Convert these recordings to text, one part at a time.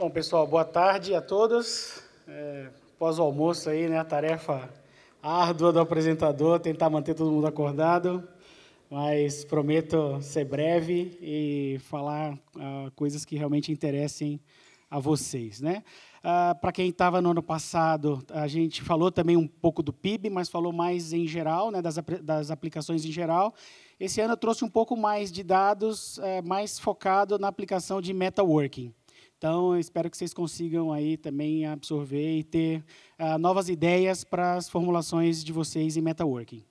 Bom, pessoal, boa tarde a todos. É, pós o almoço aí, né, a tarefa árdua do apresentador, tentar manter todo mundo acordado, mas prometo ser breve e falar uh, coisas que realmente interessem a vocês, né? Uh, ah, Para quem estava no ano passado, a gente falou também um pouco do PIB, mas falou mais em geral, né, das, das aplicações em geral. Esse ano eu trouxe um pouco mais de dados, uh, mais focado na aplicação de meta working. Então, eu espero que vocês consigam aí também absorver e ter uh, novas ideias para as formulações de vocês em metaworking.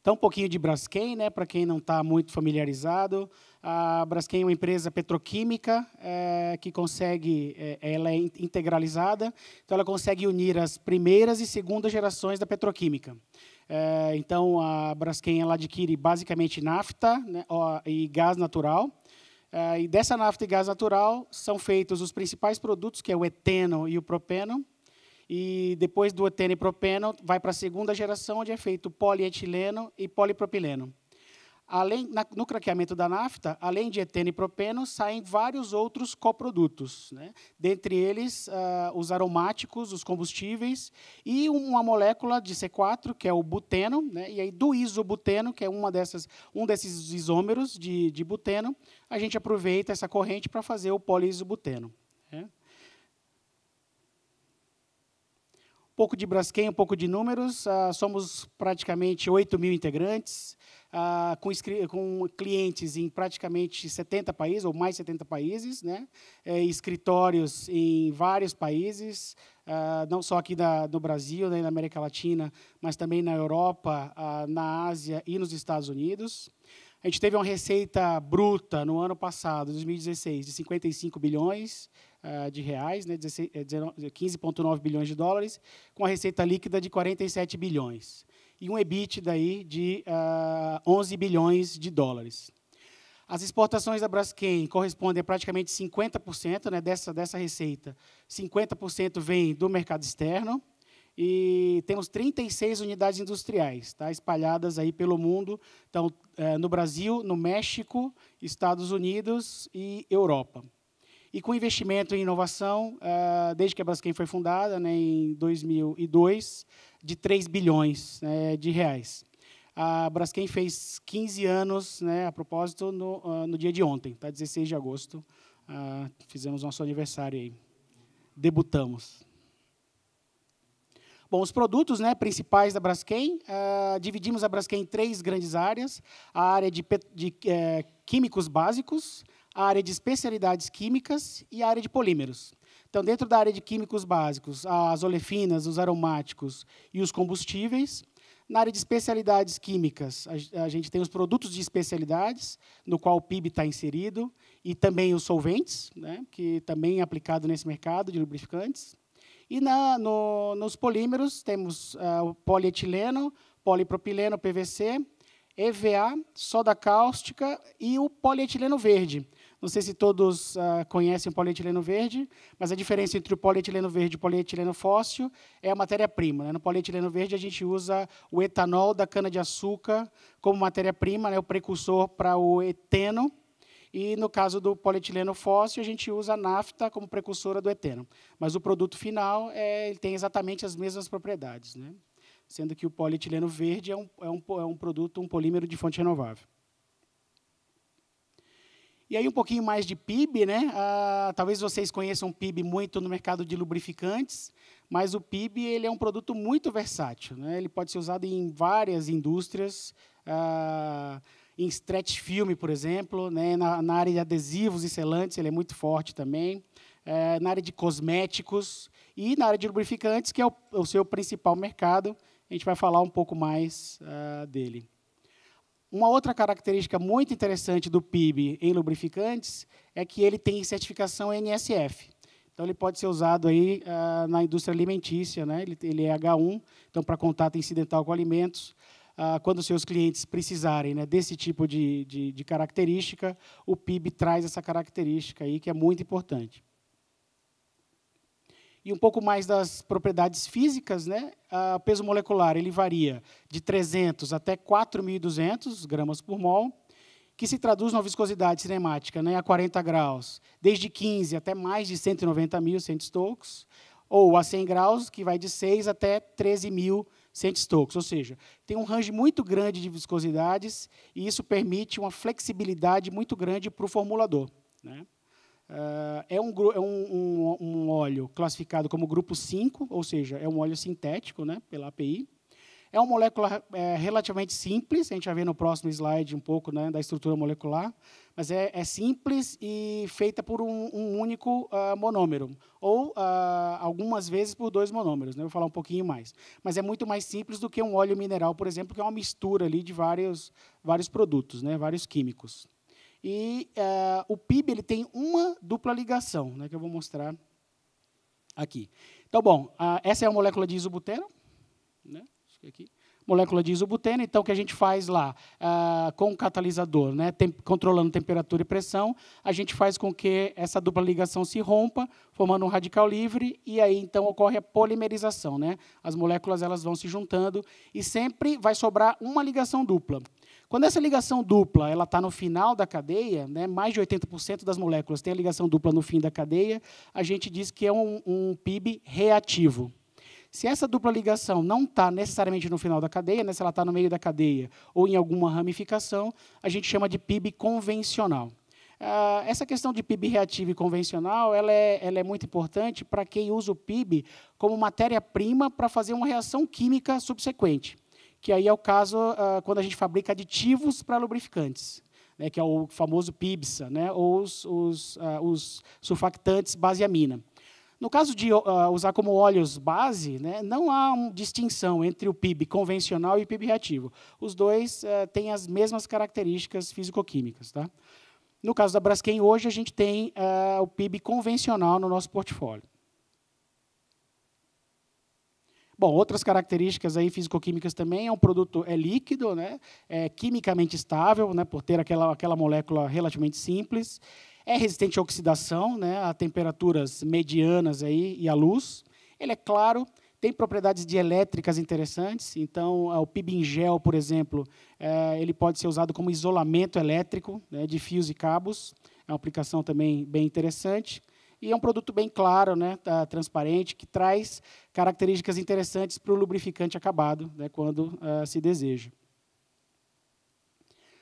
Então, um pouquinho de Braskem, né, para quem não está muito familiarizado. A Braskem é uma empresa petroquímica é, que consegue, é, ela é integralizada, então ela consegue unir as primeiras e segundas gerações da petroquímica. É, então, a Braskem ela adquire basicamente nafta né, ó, e gás natural. É, e dessa nafta e gás natural são feitos os principais produtos, que é o eteno e o propeno. E depois do eteno e propeno, vai para a segunda geração, onde é feito polietileno e polipropileno. Além, na, no craqueamento da nafta, além de eteno e propeno, saem vários outros coprodutos, né? dentre eles uh, os aromáticos, os combustíveis e uma molécula de C4, que é o buteno, né? e aí do isobuteno, que é uma dessas, um desses isômeros de, de buteno, a gente aproveita essa corrente para fazer o poliisobuteno. Né? Um pouco de Braskem, um pouco de números, uh, somos praticamente 8 mil integrantes, ah, com, com, clientes em praticamente 70 países, ou mais 70 países, né? É, escritórios em vários países, ah, não só aqui da, no Brasil, né, na América Latina, mas também na Europa, ah, na Ásia e nos Estados Unidos. A gente teve uma receita bruta no ano passado, 2016, de 55 bilhões de reais, né, 15,9 eh, bilhões de dólares, com a receita líquida de 47 bilhões e um EBIT daí de uh, ah, 11 bilhões de dólares. As exportações da Braskem correspondem a praticamente 50% né, dessa, dessa receita. 50% vem do mercado externo e temos 36 unidades industriais tá, espalhadas aí pelo mundo. Então, eh, no Brasil, no México, Estados Unidos e Europa e com investimento em inovação, uh, desde que a Braskem foi fundada, né, em 2002, de 3 bilhões né, de reais. A Braskem fez 15 anos, né, a propósito, no, uh, no dia de ontem, tá, 16 de agosto. Uh, fizemos nosso aniversário aí. Debutamos. Bom, os produtos né, principais da Braskem, uh, dividimos a Braskem em três grandes áreas. A área de, de eh, químicos básicos, a área de especialidades químicas e a área de polímeros. Então, dentro da área de químicos básicos, as olefinas, os aromáticos e os combustíveis. Na área de especialidades químicas, a gente tem os produtos de especialidades, no qual o PIB está inserido, e também os solventes, né, que também é aplicado nesse mercado de lubrificantes. E na, no, nos polímeros, temos é, o polietileno, polipropileno, PVC, EVA, soda cáustica e o polietileno verde, não sei se todos ah, conhecem o polietileno verde, mas a diferença entre o polietileno verde e o polietileno fóssil é a matéria-prima. Né? No polietileno verde, a gente usa o etanol da cana-de-açúcar como matéria-prima, né? o precursor para o eteno. E no caso do polietileno fóssil, a gente usa a nafta como precursora do eteno. Mas o produto final é, ele tem exatamente as mesmas propriedades, né? sendo que o polietileno verde é um, é um, é um produto, um polímero de fonte renovável. E aí um pouquinho mais de PIB, né? Ah, talvez vocês conheçam o PIB muito no mercado de lubrificantes, mas o PIB ele é um produto muito versátil, né? Ele pode ser usado em várias indústrias. Ah, em stretch film, por exemplo, né? na, na, área de adesivos e selantes, ele é muito forte também, é, na área de cosméticos e na área de lubrificantes, que é o, o seu principal mercado. A gente vai falar um pouco mais ah, dele. Uma outra característica muito interessante do PIB em lubrificantes é que ele tem certificação NSF. Então, ele pode ser usado aí ah, na indústria alimentícia, né? ele, ele é H1, então, para contato incidental com alimentos. Ah, quando seus clientes precisarem né, desse tipo de, de, de característica, o PIB traz essa característica aí, que é muito importante e um pouco mais das propriedades físicas, né? O peso molecular ele varia de 300 até 4.200 gramas por mol, que se traduz na viscosidade cinemática né, a 40 graus, desde 15 até mais de 190 mil ou a 100 graus, que vai de 6 até 13 mil Ou seja, tem um range muito grande de viscosidades e isso permite uma flexibilidade muito grande para o formulador. Né? Uh, é, um, é um, um, um, óleo classificado como grupo 5, ou seja, é um óleo sintético né, pela API. É uma molécula é, relativamente simples, a gente vai ver no próximo slide um pouco né, da estrutura molecular, mas é, é simples e feita por um, um único uh, monômero, ou uh, algumas vezes por dois monômeros, né, vou falar um pouquinho mais. Mas é muito mais simples do que um óleo mineral, por exemplo, que é uma mistura ali de vários, vários produtos, né, vários químicos. E uh, o PIB ele tem uma dupla ligação, né, que eu vou mostrar aqui. Então, bom, uh, essa é a molécula de isobuteno, né, é aqui molécula de isobuteno. Então, o que a gente faz lá é, com o catalisador, né, tem, controlando temperatura e pressão, a gente faz com que essa dupla ligação se rompa, formando um radical livre, e aí então ocorre a polimerização. Né? As moléculas elas vão se juntando e sempre vai sobrar uma ligação dupla. Quando essa ligação dupla ela está no final da cadeia, né, mais de 80% das moléculas têm a ligação dupla no fim da cadeia, a gente diz que é um, um PIB reativo. Se essa dupla ligação não está necessariamente no final da cadeia, né, se ela está no meio da cadeia ou em alguma ramificação, a gente chama de PIB convencional. Ah, essa questão de PIB reativo e convencional ela é, ela é muito importante para quem usa o PIB como matéria-prima para fazer uma reação química subsequente que aí é o caso uh, quando a gente fabrica aditivos para lubrificantes, né, que é o famoso PIBSA, né, ou os, os, uh, os surfactantes No caso de uh, usar como óleos base, né, não há uma distinção entre o PIB convencional e o PIB reativo. Os dois uh, têm as mesmas características físico-químicas. Tá? No caso da Braskem, hoje a gente tem uh, o PIB convencional no nosso portfólio. Bom, outras características aí físico-químicas também é um produto é líquido, né? É quimicamente estável, né? Por ter aquela aquela molécula relativamente simples, é resistente à oxidação, né? A temperaturas medianas aí e à luz. Ele é claro, tem propriedades dielétricas interessantes. Então, é, o PIB em gel, por exemplo, é, ele pode ser usado como isolamento elétrico né, de fios e cabos. É uma aplicação também bem interessante. E é um produto bem claro, né, tá, transparente, que traz características interessantes para o lubrificante acabado, né, quando uh, se deseja.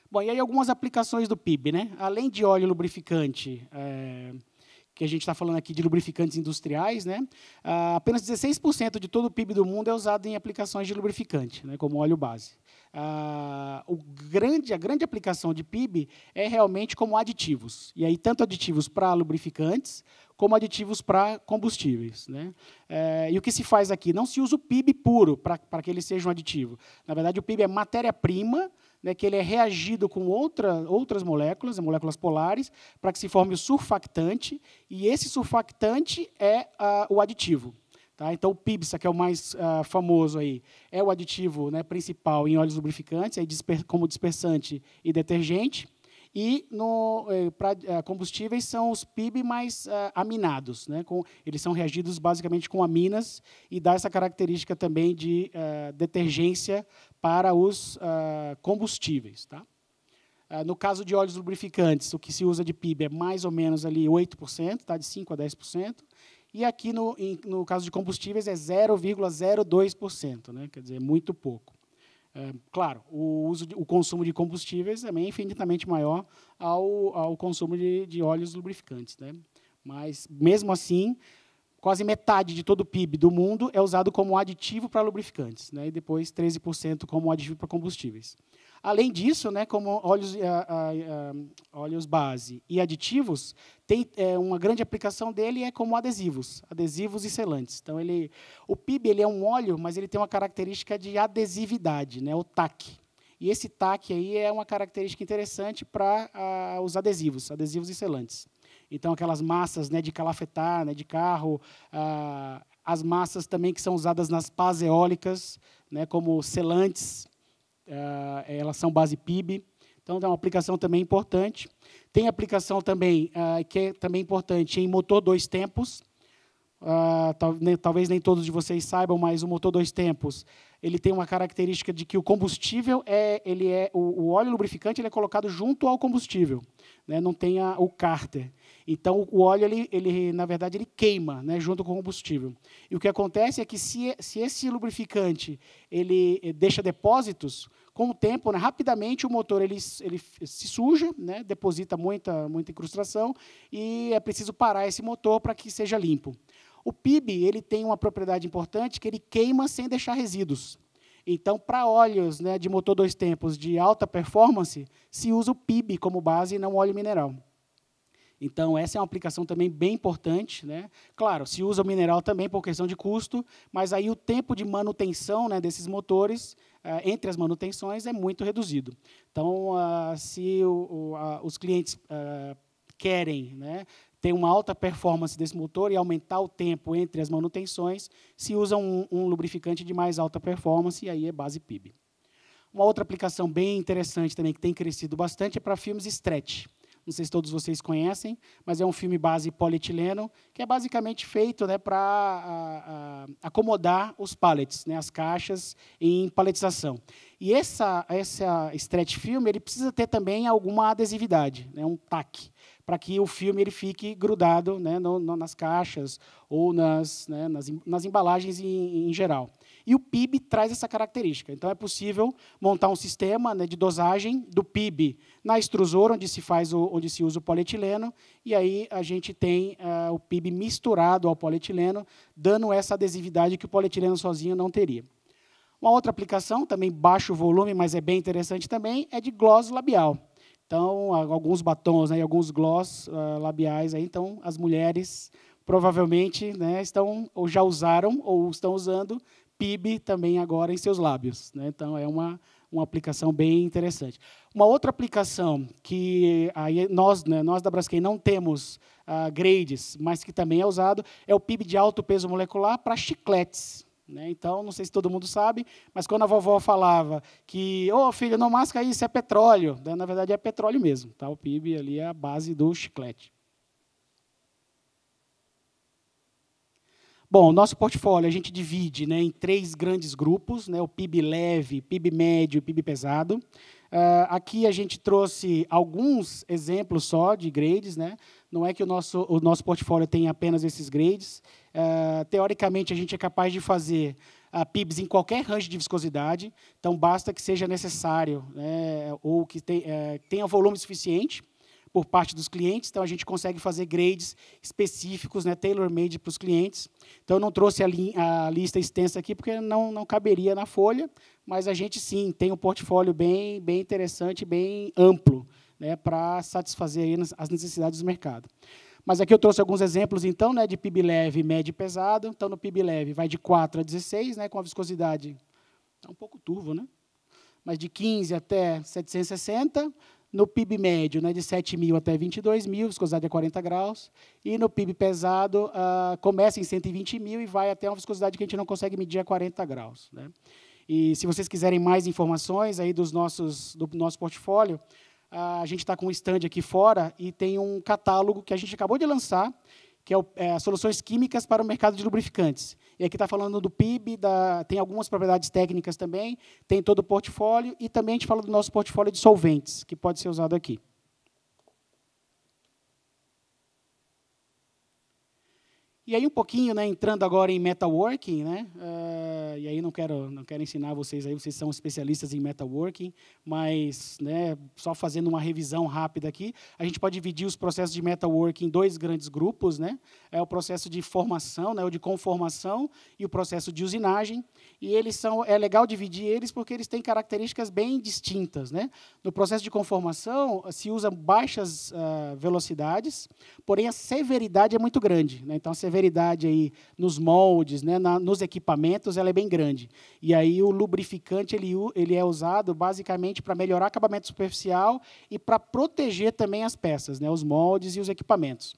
Bom, e aí algumas aplicações do PIB. Né? Além de óleo lubrificante, é, que a gente está falando aqui de lubrificantes industriais, né? Ah, apenas 16% de todo o PIB do mundo é usado em aplicações de lubrificante, né, como óleo base. Ah, o grande, a grande aplicação de PIB é realmente como aditivos. E aí, tanto aditivos para lubrificantes, como aditivos para combustíveis. Né? É, e o que se faz aqui? Não se usa o PIB puro para que ele seja um aditivo. Na verdade, o PIB é matéria-prima, né, que ele é reagido com outra, outras moléculas, é moléculas polares, para que se forme o surfactante, e esse surfactante é o aditivo. Tá? Então, o PIBSA, que é o mais uh, famoso aí, é o aditivo né, principal em óleos lubrificantes, aí, como dispersante e detergente. E no, eh, para eh, combustíveis são os PIB mais eh, aminados. Né? Com, eles são reagidos basicamente com aminas e dá essa característica também de detergência para os combustíveis. Tá? no caso de óleos lubrificantes, o que se usa de PIB é mais ou menos ali 8%, tá? de 5% a 10%. E aqui, no, em, no caso de combustíveis, é 0,02%, né? quer dizer, é muito pouco. É, claro, o, uso de, o consumo de combustíveis também é infinitamente maior ao, ao consumo de, de óleos lubrificantes. Né? Mas, mesmo assim, quase metade de todo o PIB do mundo é usado como aditivo para lubrificantes, né? e depois 13% como aditivo para combustíveis. Além disso, né, como óleos, eh, a, a, a, óleos base e aditivos, tem é, uma grande aplicação dele é como adesivos, adesivos e selantes. Então, ele, o PIB ele é um óleo, mas ele tem uma característica de adesividade, né, o TAC. E esse TAC aí é uma característica interessante para os adesivos, adesivos e selantes. Então, aquelas massas né, de calafetar, né, de carro, as massas também que são usadas nas pás eólicas, né, como selantes, uh, elas são base PIB, então é uma aplicação também importante. Tem aplicação também uh, que é também importante em motor dois tempos. Uh, tal, nem, né, talvez nem todos de vocês saibam, mas o motor dois tempos ele tem uma característica de que o combustível é ele é o, o óleo lubrificante ele é colocado junto ao combustível né, não tem o cárter. Então, o óleo, ele, ele, na verdade, ele queima né, junto com o combustível. E o que acontece é que, se, se esse lubrificante ele eh, deixa depósitos, com o tempo, né, rapidamente, o motor ele, ele se suja, né, deposita muita, muita incrustação, e é preciso parar esse motor para que seja limpo. O PIB ele tem uma propriedade importante que ele queima sem deixar resíduos. Então, para óleos né, de motor dois tempos de alta performance, se usa o PIB como base e não óleo mineral. Então, essa é uma aplicação também bem importante. Né? Claro, se usa o mineral também por questão de custo, mas aí o tempo de manutenção né, desses motores, eh, entre as manutenções, é muito reduzido. Então, ah, se o, o, a, os clientes ah, querem né, ter uma alta performance desse motor e aumentar o tempo entre as manutenções, se usa um, um lubrificante de mais alta performance, e aí é base PIB. Uma outra aplicação bem interessante também, que tem crescido bastante, é para filmes stretch. Não sei se todos vocês conhecem, mas é um filme base polietileno, que é basicamente feito né, para acomodar os pallets, né, as caixas em paletização. E essa, essa stretch film ele precisa ter também alguma adesividade, né, um taque, para que o filme ele fique grudado né, no, no, nas caixas ou nas, né, nas, nas, embalagens em, em, geral. E o PIB traz essa característica. Então, é possível montar um sistema né, de dosagem do PIB na extrusora, onde se, faz o, onde se usa o polietileno, e aí a gente tem uh, o PIB misturado ao polietileno, dando essa adesividade que o polietileno sozinho não teria. Uma outra aplicação, também baixo volume, mas é bem interessante também, é de gloss labial. Então, alguns batons né, e alguns gloss uh, eh, labiais. Aí, então, as mulheres provavelmente né, estão ou já usaram ou estão usando PIB também agora em seus lábios. Né? Então, é uma, uma aplicação bem interessante. Uma outra aplicação que aí nós, né, nós da Braskem não temos uh, grades, mas que também é usado, é o PIB de alto peso molecular para chicletes. Né? Então, não sei se todo mundo sabe, mas quando a vovó falava que, ô oh, filho, não masca isso é petróleo, né? na verdade é petróleo mesmo. Tá? O PIB ali é a base do chiclete. Bom, nosso portfólio a gente divide né, em três grandes grupos: né, o PIB leve, PIB médio e PIB pesado. Uh, aqui a gente trouxe alguns exemplos só de grades. Né? Não é que o nosso, o nosso portfólio tem apenas esses grades. Uh, teoricamente, a gente é capaz de fazer uh, ah, PIBs em qualquer range de viscosidade, então basta que seja necessário né, ou que te, uh, tenha volume suficiente por parte dos clientes, então a gente consegue fazer grades específicos, né, tailor-made para os clientes. Então eu não trouxe a, li a, lista extensa aqui porque não, não caberia na folha, mas a gente sim tem um portfólio bem, bem interessante, bem amplo, né, para satisfazer as necessidades do mercado. Mas aqui eu trouxe alguns exemplos, então, né, de PIB leve, médio e pesado. Então, no PIB leve vai de 4 a 16, né, com a viscosidade, é um pouco turvo, né? Mas de 15 até 760. No PIB médio, né, de 7 mil até 22 mil, viscosidade a é 40 graus. E no PIB pesado, ah, começa em 120 mil e vai até uma viscosidade que a gente não consegue medir a 40 graus. Né? E se vocês quiserem mais informações aí dos nossos, do nosso portfólio, ah, a gente está com um stand aqui fora e tem um catálogo que a gente acabou de lançar, que é, o, é soluções químicas para o mercado de lubrificantes. E aqui está falando do PIB, da, tem algumas propriedades técnicas também, tem todo o portfólio e também a gente fala do nosso portfólio de solventes, que pode ser usado aqui. E aí um pouquinho, né, entrando agora em metalworking né, eh, e aí não quero, não quero ensinar vocês aí, vocês são especialistas em metaworking, mas né, só fazendo uma revisão rápida aqui, a gente pode dividir os processos de metaworking em dois grandes grupos, né? É o processo de formação, né, ou de conformação, e o processo de usinagem, e eles são, é legal dividir eles porque eles têm características bem distintas, né? No processo de conformação, se usa baixas uh, velocidades, porém a severidade é muito grande, né? Então a severidade aí nos moldes, né, na, nos equipamentos, ela é bem bem grande. E aí o lubrificante ele, ele é usado basicamente para melhorar acabamento superficial e para proteger também as peças, né, os moldes e os equipamentos.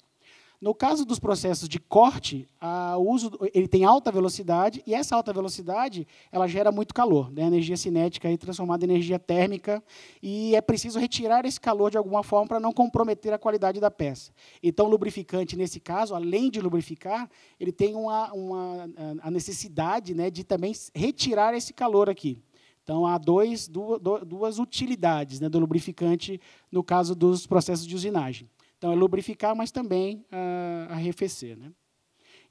No caso dos processos de corte, a uso, ele tem alta velocidade e essa alta velocidade ela gera muito calor, né? energia cinética e transformada em energia térmica e é preciso retirar esse calor de alguma forma para não comprometer a qualidade da peça. Então, o lubrificante nesse caso, além de lubrificar, ele tem uma, uma a necessidade né, de também retirar esse calor aqui. Então, há dois, duas, duas utilidades né, do lubrificante no caso dos processos de usinagem. Então, é lubrificar, mas também ah, arrefecer. Né?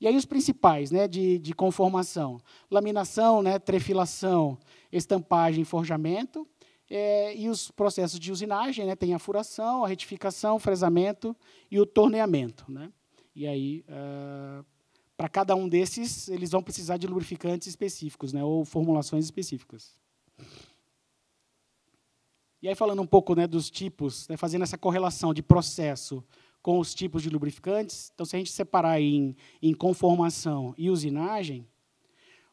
E aí os principais né, de, de conformação. Laminação, né, trefilação, estampagem, forjamento. É, e os processos de usinagem, né, tem a furação, a retificação, o fresamento e o torneamento. Né? E aí, ah, para cada um desses, eles vão precisar de lubrificantes específicos, né, ou formulações específicas. E aí, falando um pouco né, dos tipos, né, fazendo essa correlação de processo com os tipos de lubrificantes, então, se a gente separar em, em conformação e usinagem,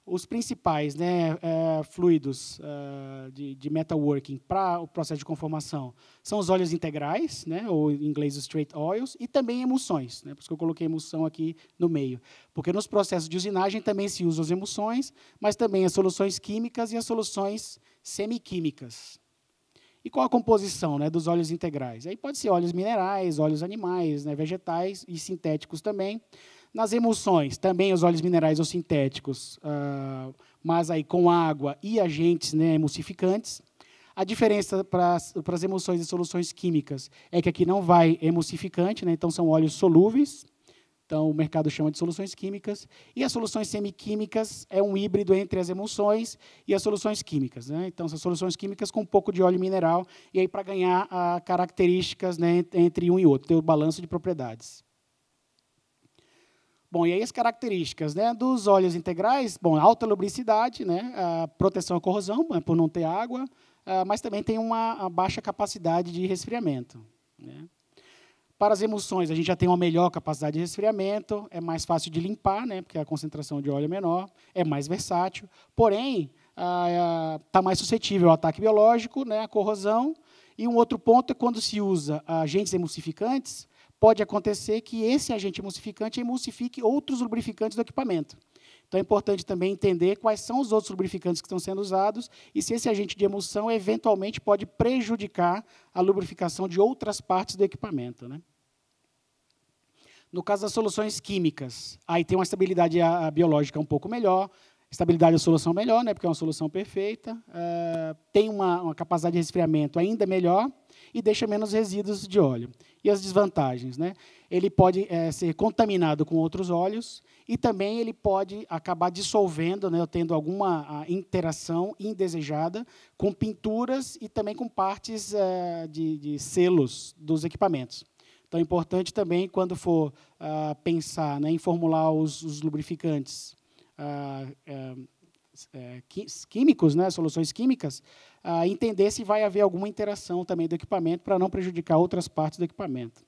os principais né, é, fluidos é, de, de, metalworking para o processo de conformação são os óleos integrais, né, ou em inglês straight oils, e também emulsões. Né, por isso que eu coloquei emulsão aqui no meio. Porque nos processos de usinagem também se usam as emulsões, mas também as soluções químicas e as soluções semiquímicas. E qual a composição né, dos óleos integrais? Aí pode ser óleos minerais, óleos animais, né, vegetais e sintéticos também. Nas emulsões, também os óleos minerais ou sintéticos, uh, mas aí com água e agentes né, emulsificantes. A diferença para as emulsões e soluções químicas é que aqui não vai emulsificante, né, então são óleos solúveis. Então, o mercado chama de soluções químicas. E as soluções semiquímicas é um híbrido entre as emulsões e as soluções químicas. Né? Então, são soluções químicas com um pouco de óleo mineral, e aí para ganhar ah, características né, entre um e outro, ter o balanço de propriedades. Bom, e aí as características né, dos óleos integrais, bom, alta lubricidade, né, proteção à corrosão, né, por não ter água, ah, mas também tem uma baixa capacidade de resfriamento. Né. Para as emulsões, a gente já tem uma melhor capacidade de resfriamento, é mais fácil de limpar, né, porque a concentração de óleo é menor, é mais versátil, porém, está mais suscetível ao ataque biológico, né, à corrosão. E um outro ponto é quando se usa agentes emulsificantes, pode acontecer que esse agente emulsificante emulsifique outros lubrificantes do equipamento. Então é importante também entender quais são os outros lubrificantes que estão sendo usados e se esse agente de emulsão eventualmente pode prejudicar a lubrificação de outras partes do equipamento. Né? No caso das soluções químicas, aí tem uma estabilidade biológica um pouco melhor, estabilidade da é solução melhor, né, porque é uma solução perfeita, uh, tem uma, uma, capacidade de resfriamento ainda melhor e deixa menos resíduos de óleo. E as desvantagens? Né? Ele pode é, ser contaminado com outros óleos e também ele pode acabar dissolvendo, né, tendo alguma interação indesejada com pinturas e também com partes é, de, de selos dos equipamentos. Então é importante também, quando for ah, pensar né, em formular os, os lubrificantes ah, é, é, químicos, né, soluções químicas, ah, entender se vai haver alguma interação também do equipamento para não prejudicar outras partes do equipamento.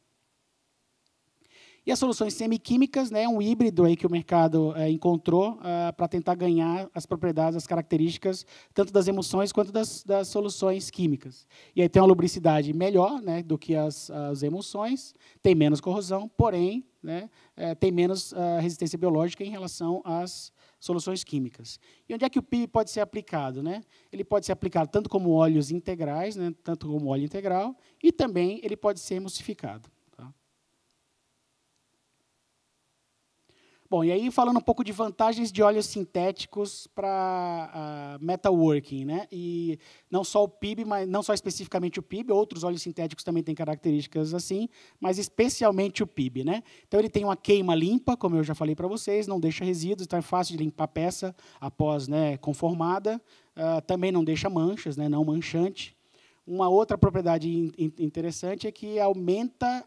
E as soluções semiquímicas, né, um híbrido aí que o mercado é, encontrou uh, eh, para tentar ganhar as propriedades, as características, tanto das emulsões quanto das, das soluções químicas. E aí tem uma lubricidade melhor né, do que as, as emulsões, tem menos corrosão, porém né, é, tem menos uh, resistência biológica em relação às soluções químicas. E onde é que o PIB pode ser aplicado? Né? Ele pode ser aplicado tanto como óleos integrais, né, tanto como óleo integral, e também ele pode ser emulsificado. Bom, e aí falando um pouco de vantagens de óleos sintéticos para uh, ah, metalworking, né? E não só o PIB, mas não só especificamente o PIB, outros óleos sintéticos também têm características assim, mas especialmente o PIB, né? Então ele tem uma queima limpa, como eu já falei para vocês, não deixa resíduos, então é fácil de limpar a peça após, né, conformada. Uh, também não deixa manchas, né? Não manchante. Uma outra propriedade interessante é que aumenta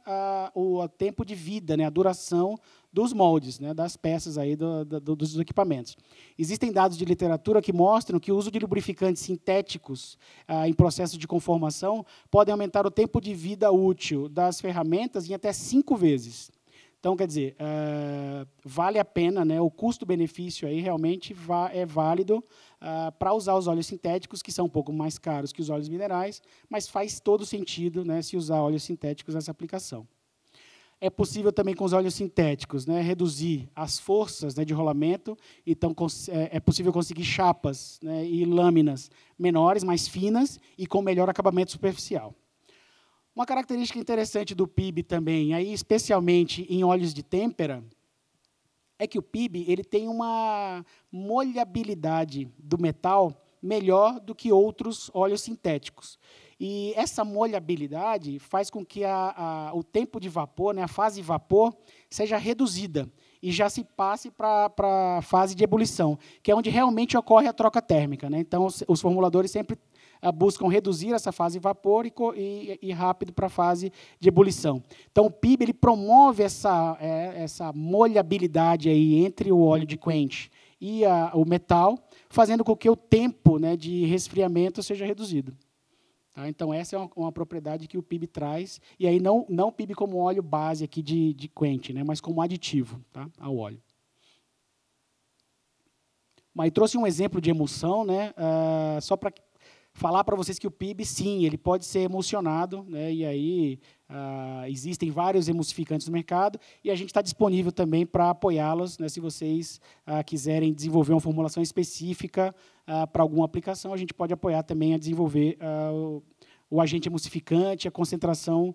uh, o tempo de vida, né, a duração dos moldes, né, das peças aí do, do, dos equipamentos. Existem dados de literatura que mostram que o uso de lubrificantes sintéticos ah, em processo de conformação podem aumentar o tempo de vida útil das ferramentas em até cinco vezes. Então, quer dizer, eh, vale a pena, né, o custo-benefício aí realmente é válido ah, para usar os óleos sintéticos, que são um pouco mais caros que os óleos minerais, mas faz todo sentido né, se usar óleos sintéticos nessa aplicação é possível também com os óleos sintéticos, né, reduzir as forças né, de rolamento. Então, é, é possível conseguir chapas né, e lâminas menores, mais finas e com melhor acabamento superficial. Uma característica interessante do PIB também, aí especialmente em óleos de têmpera, é que o PIB ele tem uma molhabilidade do metal melhor do que outros óleos sintéticos. E essa molhabilidade faz com que a, a, o tempo de vapor, né, a fase vapor, seja reduzida e já se passe para a fase de ebulição, que é onde realmente ocorre a troca térmica. Né? Então, os, os formuladores sempre ah, buscam reduzir essa fase vapor e, e, e rápido para a fase de ebulição. Então, o PIB ele promove essa, é, essa molhabilidade aí entre o óleo de quente e a, o metal, fazendo com que o tempo né, de resfriamento seja reduzido. Tá? Então, essa é uma, uma, propriedade que o PIB traz, e aí não, não PIB como óleo base aqui de, de quente, né, mas como aditivo tá, ao óleo. Mas trouxe um exemplo de emulsão, né, uh, só para falar para vocês que o PIB, sim, ele pode ser emocionado, né? e aí ah, existem vários emulsificantes no mercado, e a gente está disponível também para apoiá-los, né? se vocês ah, quiserem desenvolver uma formulação específica ah, para alguma aplicação, a gente pode apoiar também a desenvolver o, o, agente emulsificante, a concentração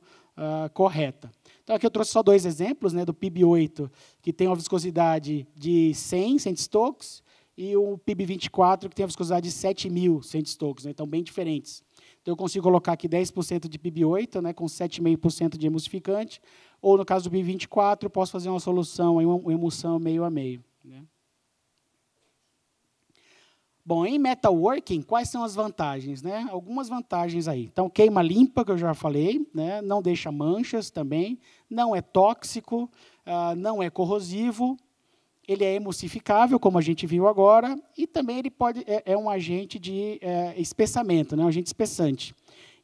correta. Então, aqui eu trouxe só dois exemplos né, do PIB 8, que tem uma viscosidade de 100, 100 Stokes, e o PIB24, que tem a viscosidade de mil Stokes, né? então bem diferentes. Então, eu consigo colocar aqui 10% de PIB8, né, com 7,5% de emulsificante, ou, no caso do PIB24, eu posso fazer uma solução, uma emulsão meio a meio. Né? Bom, em metalworking, quais são as vantagens? Né? Algumas vantagens aí. Então, queima limpa, que eu já falei, né? não deixa manchas também, não é tóxico, uh, não é corrosivo, ele é emulsificável, como a gente viu agora, e também ele pode é, é um agente de é, espessamento, né, um agente espessante.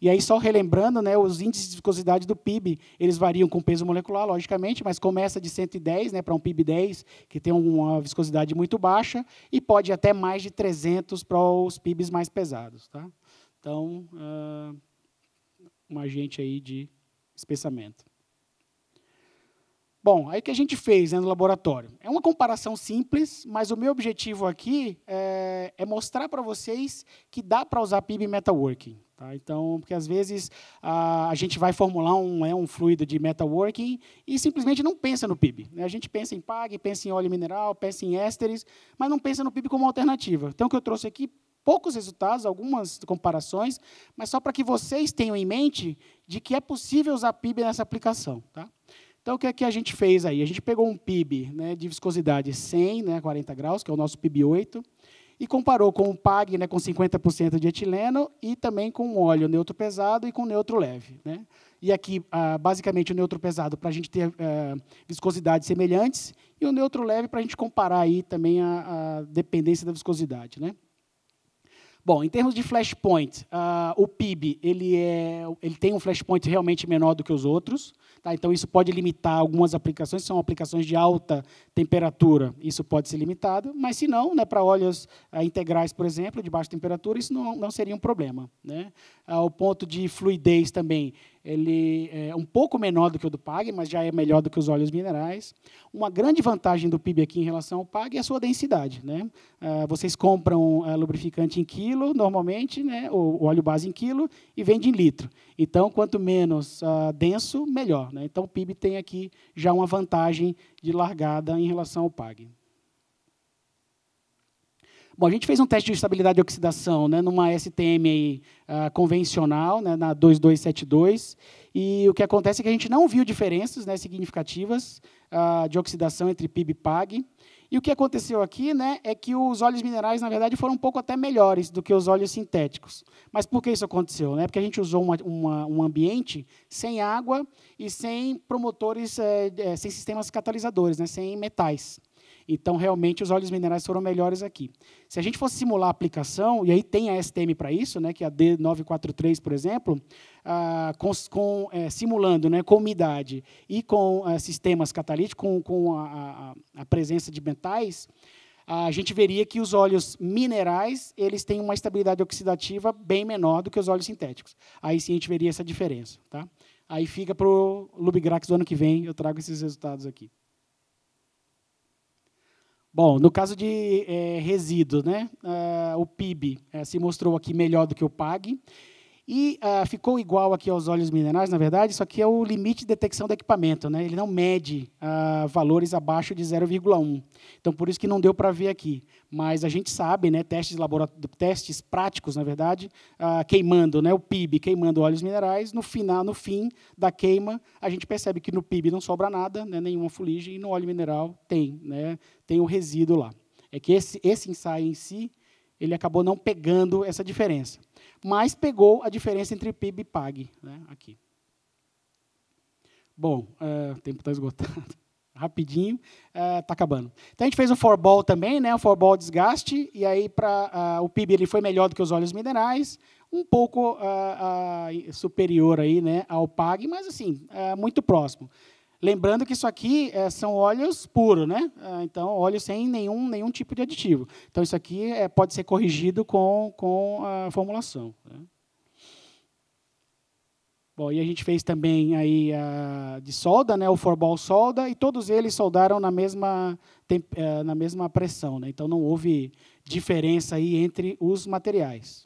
E aí, só relembrando, né, os índices de viscosidade do PIB, eles variam com peso molecular, logicamente, mas começa de 110 né, para um PIB 10, que tem uma viscosidade muito baixa, e pode ir até mais de 300 para os PIBs mais pesados. Tá? Então, uh, um agente aí de espessamento. Bom, aí o que a gente fez né, no laboratório? É uma comparação simples, mas o meu objetivo aqui é, é mostrar para vocês que dá para usar PIB Metaworking. Tá? Então, porque às vezes a, a gente vai formular um, é, um fluido de metaworking e simplesmente não pensa no PIB. Né? A gente pensa em PAG, pensa em óleo mineral, pensa em ésteres, mas não pensa no PIB como alternativa. Então, o que eu trouxe aqui, poucos resultados, algumas comparações, mas só para que vocês tenham em mente de que é possível usar PIB nessa aplicação. Tá? Então, o que é que a gente fez aí? A gente pegou um PIB né, de viscosidade 100, né, 40 graus, que é o nosso PIB 8, e comparou com o PAG né, com 50% de etileno e também com um óleo neutro pesado e com neutro leve. Né? E aqui, ah, basicamente, o neutro pesado para a gente ter eh, viscosidades semelhantes e o neutro leve para a gente comparar aí também a, a, dependência da viscosidade. Né? Bom, em termos de flashpoint, ah, o PIB ele, é, ele tem um flashpoint realmente menor do que os outros. Tá? Então, isso pode limitar algumas aplicações, são aplicações de alta temperatura, isso pode ser limitado, mas se não, né, para óleos eh, integrais, por exemplo, de baixa temperatura, isso não, não seria um problema. Né? Ah, o ponto de fluidez também, ele é um pouco menor do que o do PAG, mas já é melhor do que os óleos minerais. Uma grande vantagem do PIB aqui em relação ao PAG é a sua densidade. Né? Ah, vocês compram eh, lubrificante em quilo, normalmente, né? o óleo base em quilo, e vende em litro. Então, quanto menos ah, denso, melhor. Né? Então, o PIB tem aqui já uma vantagem de largada em relação ao PAG. Bom, a gente fez um teste de estabilidade de oxidação né, numa STM aí, uh, convencional, né, na 2272, e o que acontece é que a gente não viu diferenças né, significativas uh, de oxidação entre PIB e PAG. E o que aconteceu aqui né, é que os óleos minerais, na verdade, foram um pouco até melhores do que os óleos sintéticos. Mas por que isso aconteceu? Né? Porque a gente usou uma, uma, um ambiente sem água e sem promotores, é, sem sistemas catalisadores, né, sem metais. Então, realmente, os óleos minerais foram melhores aqui. Se a gente fosse simular a aplicação, e aí tem a STM para isso, né, que é a D943, por exemplo, ah, com, com, é, simulando né, com umidade e com ah, sistemas catalíticos, com, com a, a, a presença de metais, a gente veria que os óleos minerais eles têm uma estabilidade oxidativa bem menor do que os óleos sintéticos. Aí sim a gente veria essa diferença. Tá? Aí fica para o Lubigrax do ano que vem, eu trago esses resultados aqui. Bom, no caso de é, resíduos, né, uh, o PIB é, eh, se mostrou aqui melhor do que o PAG. E ah, ficou igual aqui aos óleos minerais, na verdade, isso aqui é o limite de detecção do equipamento, né? ele não mede ah, valores abaixo de 0,1. Então, por isso que não deu para ver aqui. Mas a gente sabe, né, testes, testes práticos, na verdade, ah, queimando né, o PIB, queimando óleos minerais, no, final, no fim da queima, a gente percebe que no PIB não sobra nada, né, nenhuma fuligem, e no óleo mineral tem, né, tem o resíduo lá. É que esse, esse ensaio em si, ele acabou não pegando essa diferença mas pegou a diferença entre PIB e PAG, né, aqui. Bom, é, o tempo está esgotado. Rapidinho, está é, uh, acabando. Então a gente fez o forball também, né? O forball desgaste e aí para uh, o PIB ele foi melhor do que os óleos minerais, um pouco superior aí, né, ao PAG, mas assim é, muito próximo. Lembrando que isso aqui é, são óleos puros, né? É, então, óleo sem nenhum, nenhum tipo de aditivo. Então, isso aqui é, pode ser corrigido com, com a formulação. Né? Bom, e a gente fez também aí a, de solda, né? O forbol solda e todos eles soldaram na mesma é, na mesma pressão, né? Então não houve diferença aí entre os materiais.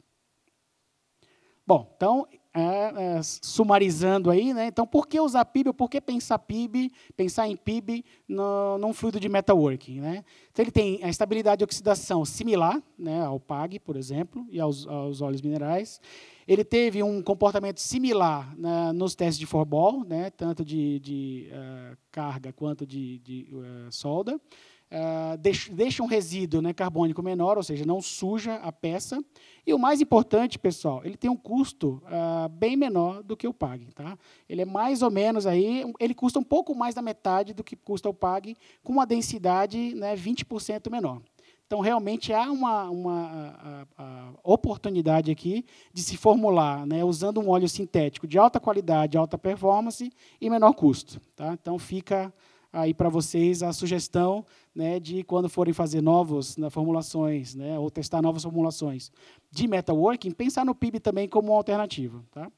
Bom, então é, é, sumarizando aí, né? Então, por que usar PIB? Por que pensar PIB, pensar em PIB no, num fluido de metalworking, né? Então, ele tem a estabilidade de oxidação similar, né, ao PAG, por exemplo, e aos, aos óleos minerais. Ele teve um comportamento similar né, nos testes de forbol, né, tanto de, de uh, carga quanto de, de uh, solda. Ah, deixa, deixa um resíduo né, carbônico menor, ou seja, não suja a peça. E o mais importante, pessoal, ele tem um custo uh, bem menor do que o PAG. Tá? Ele é mais ou menos aí, ele custa um pouco mais da metade do que custa o PAG, com uma densidade né, 20% menor. Então, realmente há uma, uma a, a oportunidade aqui de se formular, né, usando um óleo sintético de alta qualidade, alta performance e menor custo. Tá? Então, fica aí para vocês a sugestão né, de quando forem fazer novas né, formulações, né, ou testar novas formulações de metaworking, pensar no PIB também como uma alternativa. Tá?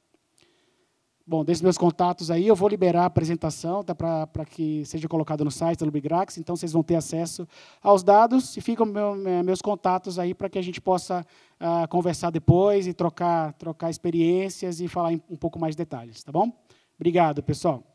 Bom, desses meus contatos aí, eu vou liberar a apresentação tá, para que seja colocado no site da Lubigrax, então vocês vão ter acesso aos dados e ficam meu, meus contatos aí para que a gente possa ah, conversar depois e trocar, trocar experiências e falar um pouco mais de detalhes, tá bom? Obrigado, pessoal.